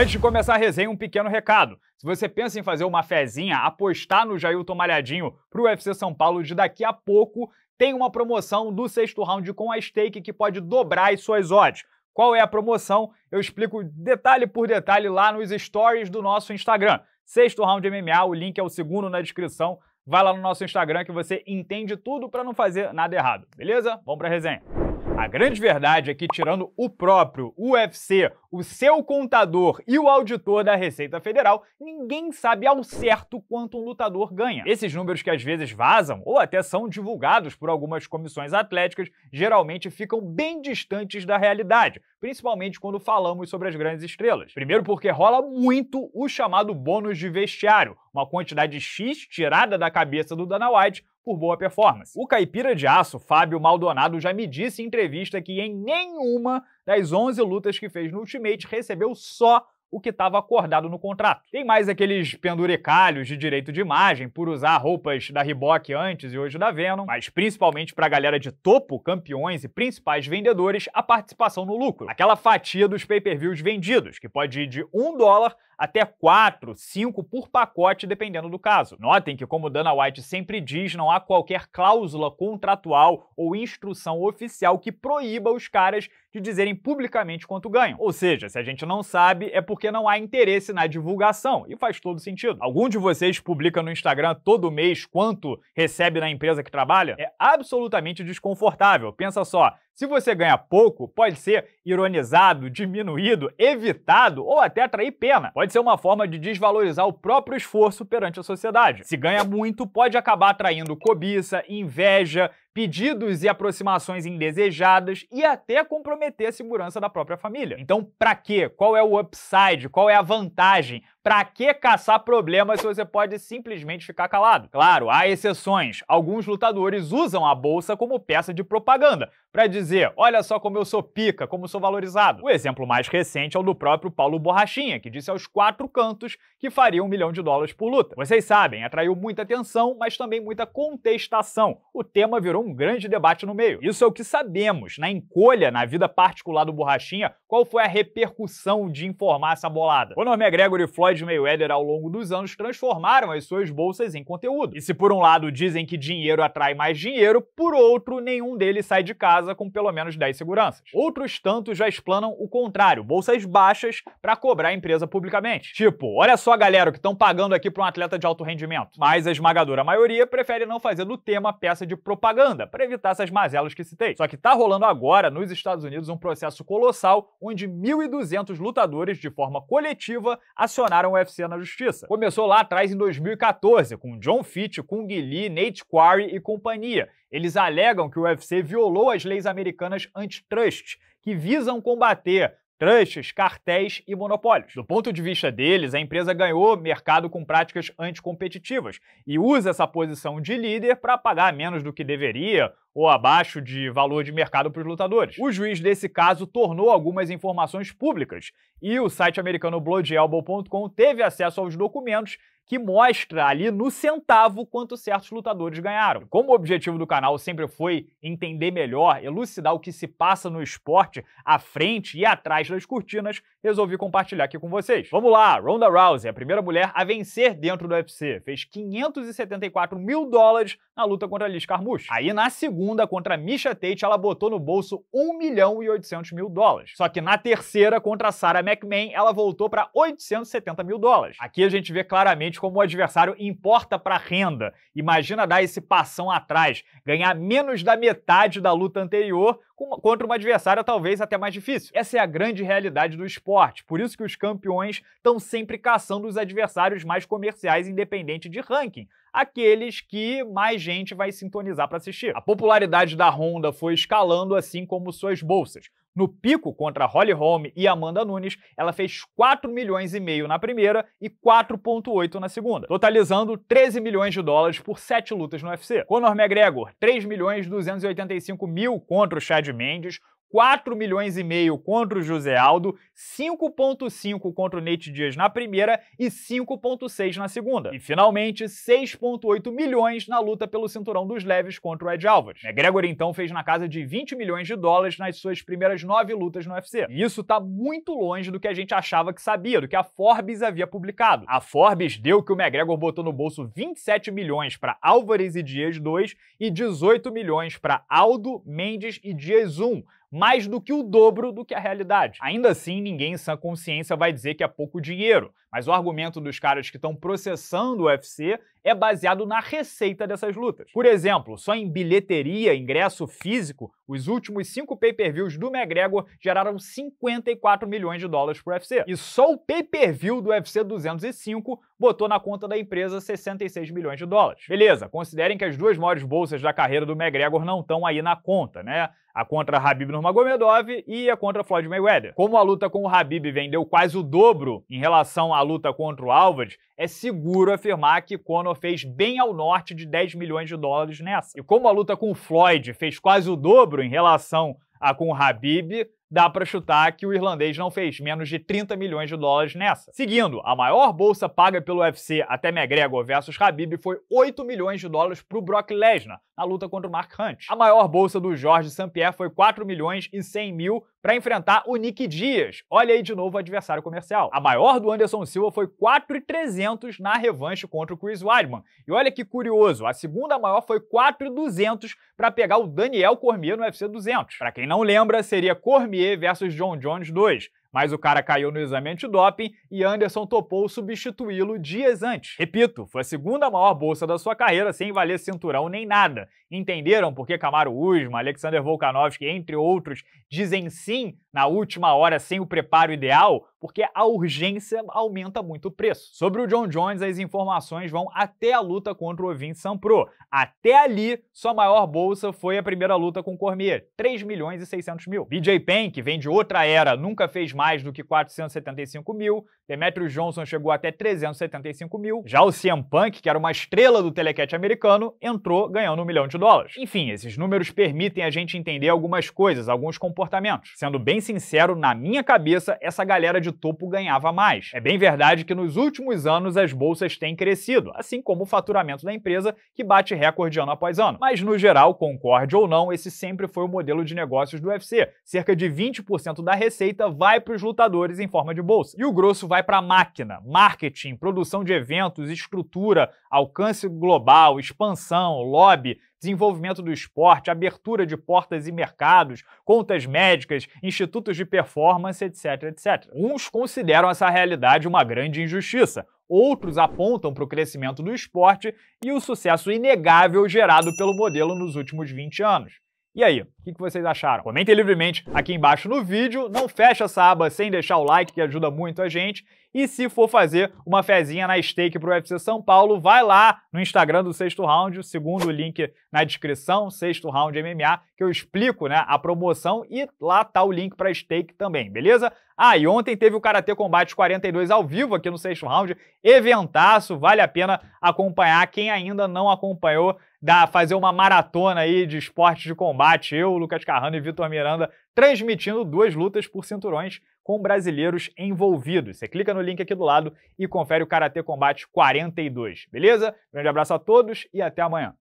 Antes de começar a resenha, um pequeno recado. Se você pensa em fazer uma fezinha, apostar no Jailton Malhadinho para o UFC São Paulo de daqui a pouco, tem uma promoção do sexto round com a stake que pode dobrar as suas odds. Qual é a promoção? Eu explico detalhe por detalhe lá nos stories do nosso Instagram. Sexto round MMA, o link é o segundo na descrição. Vai lá no nosso Instagram que você entende tudo para não fazer nada errado, beleza? Vamos para a resenha. A grande verdade é que, tirando o próprio UFC, o seu contador e o auditor da Receita Federal, ninguém sabe ao certo quanto um lutador ganha. Esses números que às vezes vazam ou até são divulgados por algumas comissões atléticas geralmente ficam bem distantes da realidade, principalmente quando falamos sobre as grandes estrelas. Primeiro, porque rola muito o chamado bônus de vestiário, uma quantidade X tirada da cabeça do Dana White por boa performance. O caipira de aço, Fábio Maldonado, já me disse em entrevista que em nenhuma das 11 lutas que fez no Ultimate recebeu só o que estava acordado no contrato. Tem mais aqueles pendurecalhos de direito de imagem por usar roupas da Reebok antes e hoje da Venom, mas principalmente para a galera de topo, campeões e principais vendedores, a participação no lucro. Aquela fatia dos pay-per-views vendidos, que pode ir de 1 dólar até 4, 5 por pacote, dependendo do caso. Notem que, como Dana White sempre diz, não há qualquer cláusula contratual ou instrução oficial que proíba os caras de dizerem publicamente quanto ganham. Ou seja, se a gente não sabe, é porque não há interesse na divulgação, e faz todo sentido. Algum de vocês publica no Instagram todo mês quanto recebe na empresa que trabalha? É absolutamente desconfortável. Pensa só, se você ganha pouco, pode ser ironizado, diminuído, evitado ou até atrair pena. Pode ser uma forma de desvalorizar o próprio esforço perante a sociedade. Se ganha muito, pode acabar atraindo cobiça, inveja, pedidos e aproximações indesejadas e até comprometer a segurança da própria família. Então, para quê? Qual é o upside? Qual é a vantagem? Para que caçar problemas se você pode simplesmente ficar calado? Claro, há exceções. Alguns lutadores usam a bolsa como peça de propaganda, para dizer: olha só como eu sou pica, como sou valorizado. O exemplo mais recente é o do próprio Paulo Borrachinha, que disse aos quatro cantos que faria um milhão de dólares por luta. Vocês sabem, atraiu muita atenção, mas também muita contestação. O tema virou um um grande debate no meio. Isso é o que sabemos. Na encolha, na vida particular do Borrachinha, qual foi a repercussão de informar essa bolada? Conor McGregor é e Floyd Mayweather, ao longo dos anos, transformaram as suas bolsas em conteúdo. E se por um lado dizem que dinheiro atrai mais dinheiro, por outro, nenhum deles sai de casa com pelo menos 10 seguranças. Outros tantos já explanam o contrário, bolsas baixas para cobrar a empresa publicamente. Tipo, olha só, galera, o que estão pagando aqui para um atleta de alto rendimento. Mas a esmagadora maioria prefere não fazer do tema peça de propaganda para evitar essas mazelas que citei. Só que tá rolando agora nos Estados Unidos um processo colossal onde 1.200 lutadores de forma coletiva acionaram o UFC na justiça. Começou lá atrás em 2014 com John Fitch, Kung Lee, Nate Quarry e companhia. Eles alegam que o UFC violou as leis americanas antitrust, que visam combater tranches, cartéis e monopólios. Do ponto de vista deles, a empresa ganhou mercado com práticas anticompetitivas e usa essa posição de líder para pagar menos do que deveria ou abaixo de valor de mercado para os lutadores. O juiz desse caso tornou algumas informações públicas e o site americano BloodElbow.com teve acesso aos documentos que mostra ali no centavo quanto certos lutadores ganharam. Como o objetivo do canal sempre foi entender melhor, elucidar o que se passa no esporte à frente e atrás das cortinas, resolvi compartilhar aqui com vocês. Vamos lá, Ronda Rousey, a primeira mulher a vencer dentro do UFC, fez 574 mil dólares na luta contra Liz Carmouche. Aí na segunda, contra Misha Tate, ela botou no bolso 1 milhão e 800 mil dólares. Só que na terceira, contra Sarah McMahon, ela voltou para 870 mil dólares. Aqui a gente vê claramente como o adversário importa para renda. Imagina dar esse passão atrás, ganhar menos da metade da luta anterior contra uma adversária talvez até mais difícil. Essa é a grande realidade do esporte esporte, por isso que os campeões estão sempre caçando os adversários mais comerciais, independente de ranking aqueles que mais gente vai sintonizar para assistir. A popularidade da Honda foi escalando assim como suas bolsas. No pico contra Holly Holm e Amanda Nunes, ela fez 4 milhões e meio na primeira e 4.8 na segunda, totalizando 13 milhões de dólares por 7 lutas no UFC. Conor McGregor, 3 milhões 285 mil contra o Chad Mendes, 4 milhões e meio contra o José Aldo, 5.5 contra o Nate Dias na primeira e 5.6 na segunda. E finalmente 6.8 milhões na luta pelo cinturão dos leves contra o Ed Alves. McGregor então fez na casa de 20 milhões de dólares nas suas primeiras nove lutas no UFC. E isso tá muito longe do que a gente achava que sabia, do que a Forbes havia publicado. A Forbes deu que o McGregor botou no bolso 27 milhões para Álvares e Dias 2 e 18 milhões para Aldo, Mendes e Dias 1 mais do que o dobro do que a realidade. Ainda assim, ninguém em sã consciência vai dizer que é pouco dinheiro, mas o argumento dos caras que estão processando o UFC é baseado na receita dessas lutas. Por exemplo, só em bilheteria, ingresso físico, os últimos cinco pay-per-views do McGregor geraram 54 milhões de dólares para o UFC. E só o pay-per-view do UFC 205 botou na conta da empresa 66 milhões de dólares. Beleza, considerem que as duas maiores bolsas da carreira do McGregor não estão aí na conta, né? A contra Habib Nurmagomedov e a contra Floyd Mayweather. Como a luta com o Habib vendeu quase o dobro em relação a luta contra o Alves, é seguro afirmar que Conor fez bem ao norte de 10 milhões de dólares nessa. E como a luta com o Floyd fez quase o dobro em relação a com o Habib, dá para chutar que o irlandês não fez menos de 30 milhões de dólares nessa. Seguindo, a maior bolsa paga pelo UFC até McGregor versus Khabib foi 8 milhões de dólares para o Brock Lesnar na luta contra o Mark Hunt. A maior bolsa do Jorge St-Pierre foi 4 milhões e 100 mil para enfrentar o Nick Dias. Olha aí de novo o adversário comercial. A maior do Anderson Silva foi 4,300 na revanche contra o Chris Weidman. E olha que curioso, a segunda maior foi 4,200 para pegar o Daniel Cormier no UFC 200. Para quem não lembra, seria Cormier NBA versus John Jones 2. Mas o cara caiu no exame antidoping e Anderson topou substituí-lo dias antes. Repito, foi a segunda maior bolsa da sua carreira sem valer cinturão nem nada. Entenderam por que Camaro Usma, Alexander Volkanovski, entre outros, dizem sim na última hora sem o preparo ideal? Porque a urgência aumenta muito o preço. Sobre o John Jones, as informações vão até a luta contra o Ovin Sampro. Até ali, sua maior bolsa foi a primeira luta com Cormier, 3 milhões e 600 mil. BJ Penn, que vem de outra era, nunca fez mais do que 475 mil, Demetrius Johnson chegou até 375 mil, já o CM Punk, que era uma estrela do telequete americano, entrou ganhando um milhão de dólares. Enfim, esses números permitem a gente entender algumas coisas, alguns comportamentos. Sendo bem sincero, na minha cabeça, essa galera de topo ganhava mais. É bem verdade que nos últimos anos as bolsas têm crescido, assim como o faturamento da empresa, que bate recorde ano após ano. Mas no geral, concorde ou não, esse sempre foi o modelo de negócios do UFC. Cerca de 20% da receita vai para os lutadores em forma de bolsa. E o grosso vai para máquina, marketing, produção de eventos, estrutura, alcance global, expansão, lobby, desenvolvimento do esporte, abertura de portas e mercados, contas médicas, institutos de performance, etc, etc. Uns consideram essa realidade uma grande injustiça, outros apontam para o crescimento do esporte e o sucesso inegável gerado pelo modelo nos últimos 20 anos. E aí, o que, vocês acharam? Comentem livremente aqui embaixo no vídeo, não fecha essa aba sem deixar o like, que ajuda muito a gente, e se for fazer uma fezinha na stake para o UFC São Paulo, vai lá no Instagram do Sexto Round, o segundo link na descrição, Sexto Round MMA, que eu explico né, a promoção e lá tá o link para stake também, beleza? Ah, e ontem teve o Karatê Combate 42 ao vivo aqui no Sexto Round, eventaço, vale a pena acompanhar. Quem ainda não acompanhou, dá fazer uma maratona aí de esportes de combate. Eu, Lucas Carrano e Vitor Miranda transmitindo duas lutas por cinturões com brasileiros envolvidos. Você clica no link aqui do lado e confere o Karatê Combate 42, beleza? Grande abraço a todos e até amanhã.